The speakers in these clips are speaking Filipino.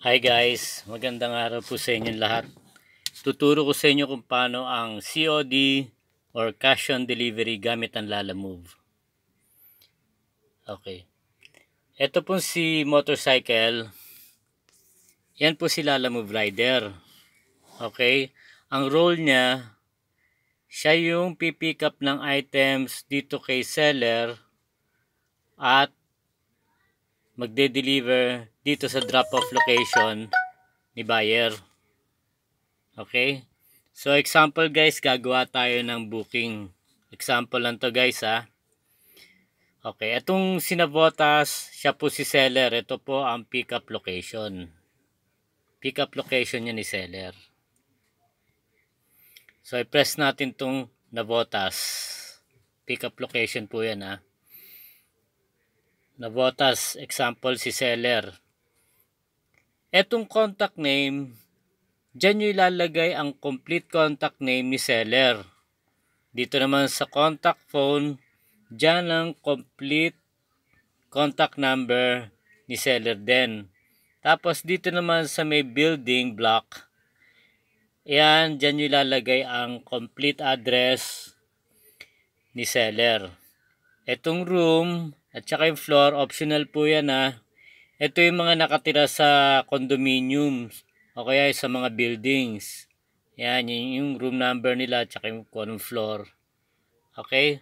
Hi guys, magandang araw po sa inyong lahat. Tuturo ko sa inyo kung paano ang COD or cash on delivery gamit ang Lala Move. Okay. Ito po si motorcycle. Yan po si Lala Move Rider. Okay. Ang role niya, siya yung pipick up ng items dito kay seller at magde-deliver dito sa drop-off location ni buyer. Okay? So, example guys, gagawa tayo ng booking. Example lang to guys ha. Okay, itong sinabotas, siya po si seller. Ito po ang pickup location. Pickup location niya ni seller. So, i-press natin itong nabotas. Pickup location po yan ha. Nabotas, example si seller. Etong contact name, dyan nyo ilalagay ang complete contact name ni seller. Dito naman sa contact phone, dyan ang complete contact number ni seller din. Tapos dito naman sa may building block, Ayan, dyan nyo ilalagay ang complete address ni seller. Etong room at saka yung floor, optional po yan ah. Ito yung mga nakatira sa condominiums o kaya sa mga buildings. Yan, yung room number nila at yung kung anong floor. Okay?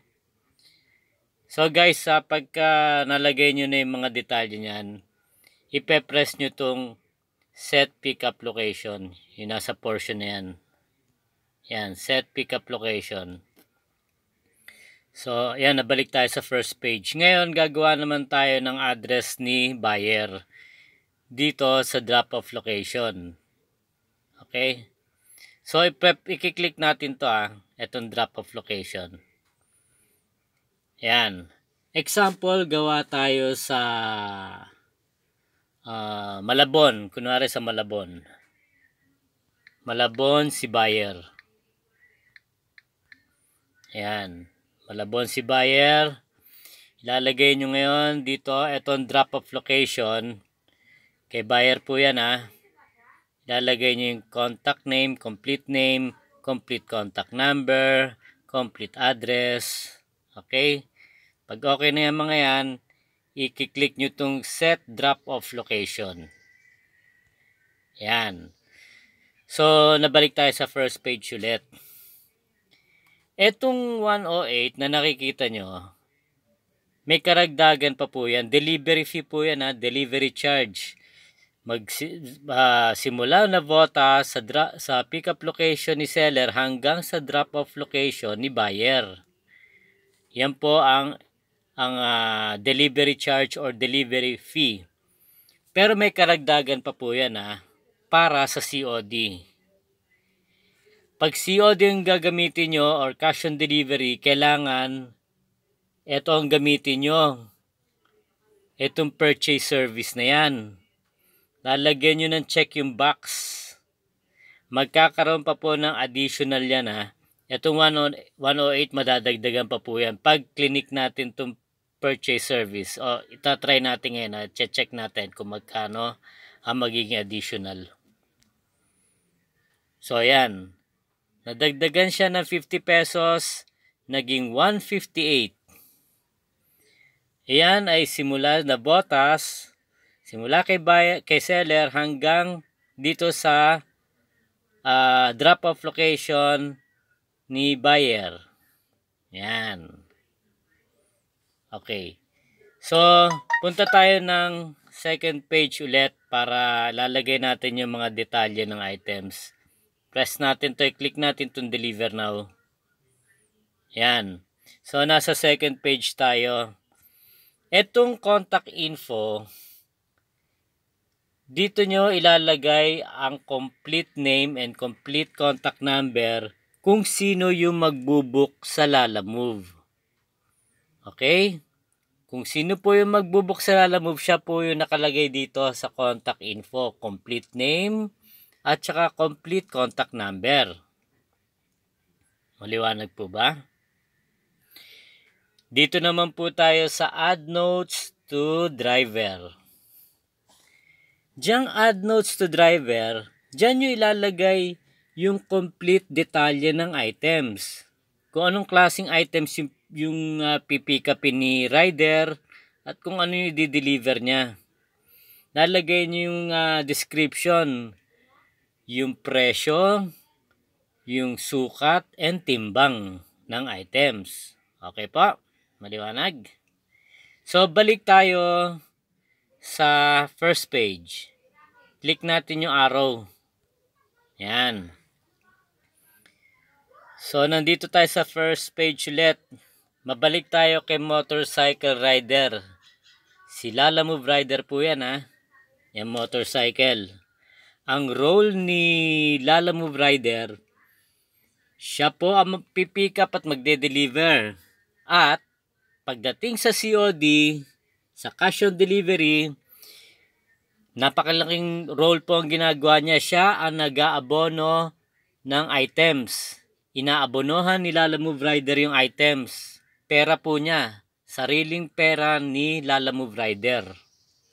So guys, sa ah, pagka nalagay nyo na yung mga detalye nyan, ipe-press nyo tong set pickup location. Yung nasa portion na yan. Yan, set pickup location. So, ayan, nabalik tayo sa first page. Ngayon, gagawa naman tayo ng address ni buyer dito sa drop-off location. Okay? So, i-prep, i-click natin to ah, itong drop-off location. Ayan. Example, gawa tayo sa uh, Malabon. Kunwari sa Malabon. Malabon si buyer. Ayan. Malabon si buyer. Ilalagay nyo ngayon dito, itong drop of location. Kay buyer po yan ha. Ah. Ilalagay nyo yung contact name, complete name, complete contact number, complete address. Okay? Pag okay na yung mga yan, i-click nyo itong set drop of location. Yan. So, nabalik tayo sa first page ulit. Etong 108 na nakikita nyo, may karagdagan pa po yan. Delivery fee po yan ha, delivery charge. Mag, uh, ah, simula na vota sa, sa pick-up location ni seller hanggang sa drop-off location ni buyer. Yan po ang ang uh, delivery charge or delivery fee. Pero may karagdagan pa po yan ha, para sa COD. Pag COD yung gagamitin nyo or cash on delivery, kailangan ito ang gamitin nyo. Itong purchase service na yan. Lalagyan nyo ng check yung box. Magkakaroon pa po ng additional yan ha. Itong 108 madadagdagan pa po yan. Pag clinic natin itong purchase service. O, itatry natin ngayon. Ha? Check natin kung magkano ang magiging additional. So, ayan. Nadagdagan siya ng 50 pesos, naging 158. Iyan ay simula na botas, simula kay, buyer, kay seller hanggang dito sa uh, drop off location ni buyer. Yan. Okay. So, punta tayo ng second page ulit para lalagay natin yung mga detalye ng items. Press natin to, i-click natin tong deliver now. Yan. So, nasa second page tayo. Etong contact info, dito nyo ilalagay ang complete name and complete contact number kung sino yung magbubuk sa lalamove Okay? Kung sino po yung magbubuk sa lalamove Move, siya po yung nakalagay dito sa contact info. Complete name, at saka complete contact number. Maliwanag po ba? Dito naman po tayo sa add notes to driver. Diyang add notes to driver, diyan nyo ilalagay yung complete detalye ng items. Kung anong klaseng items yung, yung uh, pipikapin ni rider at kung ano yung i-deliver niya. Lalagay nyo yung uh, description yung presyo, yung sukat, and timbang ng items. Okay po? Maliwanag? So, balik tayo sa first page. Click natin yung arrow. Yan. So, nandito tayo sa first page ulit. Mabalik tayo kay motorcycle rider. Si Lala Move Rider po yan ha. Yung motorcycle ang role ni Lala Move Rider, siya po ang magpipick up at magde-deliver. At pagdating sa COD, sa cash on delivery, napakalaking role po ang ginagawa niya. Siya ang nag-aabono ng items. Inaabonohan ni Lala Move Rider yung items. Pera po niya. Sariling pera ni Lala Move Rider.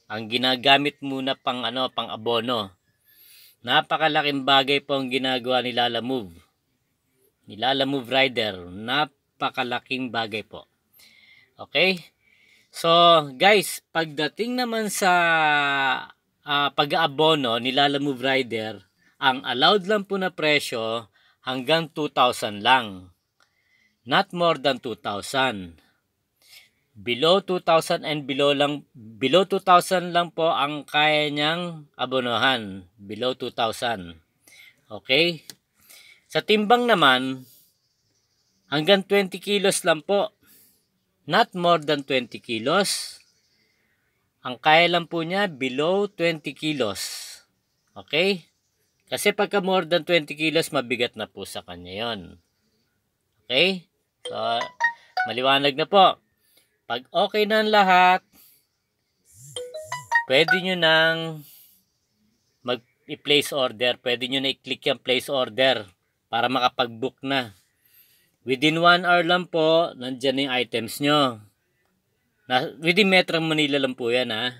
Ang ginagamit muna pang ano, pang abono. Napakalaking bagay po ang ginagawa ni Lala Move. Ni Lala Move Rider. Napakalaking bagay po. Okay? So, guys, pagdating naman sa uh, pag-aabono ni Lala Move Rider, ang allowed lang po na presyo hanggang 2,000 lang. Not more than 2,000 below 2,000 and below lang below 2,000 lang po ang kaya niyang abonohan below 2,000 okay sa timbang naman hanggang 20 kilos lang po not more than 20 kilos ang kaya lang po niya below 20 kilos okay kasi pagka more than 20 kilos mabigat na po sa kanya yon okay so maliwanag na po pag okay na ang lahat, pwede nyo nang mag-place order. Pwede nyo na i-click yung place order para makapag-book na. Within 1 hour lang po, nandyan na yung items nyo. Na, within Metro Manila lang po yan ha.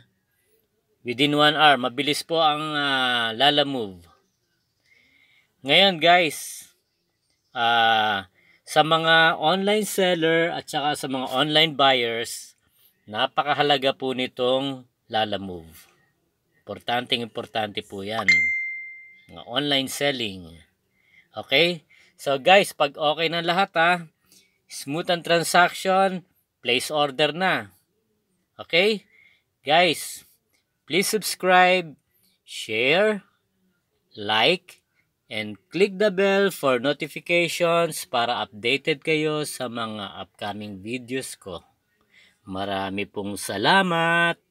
Within 1 hour, mabilis po ang uh, Lala Move. Ngayon guys, ah... Uh, sa mga online seller at saka sa mga online buyers, napakahalaga po nitong Lala Move. Importanteng importante po yan. Mga online selling. Okay? So guys, pag okay na lahat ha, smooth ang transaction, place order na. Okay? Guys, please subscribe, share, like, and click the bell for notifications para updated kayo sa mga upcoming videos ko. Marami pong salamat!